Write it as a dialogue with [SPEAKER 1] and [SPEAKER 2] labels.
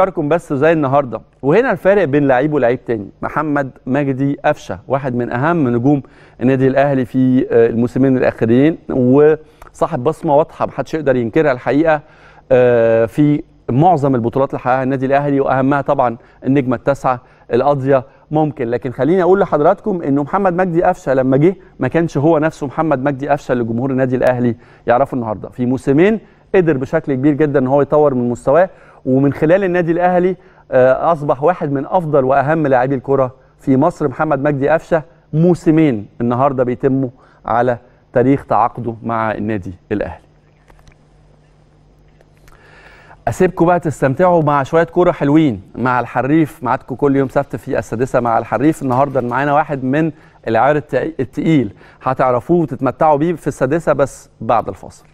[SPEAKER 1] افكاركم بس زي النهارده وهنا الفارق بين لعيب ولعيب تاني محمد مجدي قفشه واحد من اهم نجوم النادي الاهلي في آه، الموسمين الاخرين وصاحب بصمه واضحه محدش يقدر ينكرها الحقيقه آه، في معظم البطولات اللي حققها النادي الاهلي واهمها طبعا النجمه التاسعه القاضيه ممكن لكن خليني اقول لحضراتكم انه محمد مجدي قفشه لما جه ما كانش هو نفسه محمد مجدي قفشه اللي جمهور النادي الاهلي يعرفه النهارده في موسمين قدر بشكل كبير جدا ان هو يطور من مستواه ومن خلال النادي الاهلي آه، اصبح واحد من افضل واهم لاعبي الكره في مصر محمد مجدي قفشه موسمين النهارده بيتموا على تاريخ تعاقده مع النادي الاهلي اسيبكم بقى تستمتعوا مع شويه كوره حلوين مع الحريف معاكم كل يوم سبت في السادسه مع الحريف النهارده معانا واحد من العيار التقيل هتعرفوه وتتمتعوا بيه في السادسه بس بعد الفاصل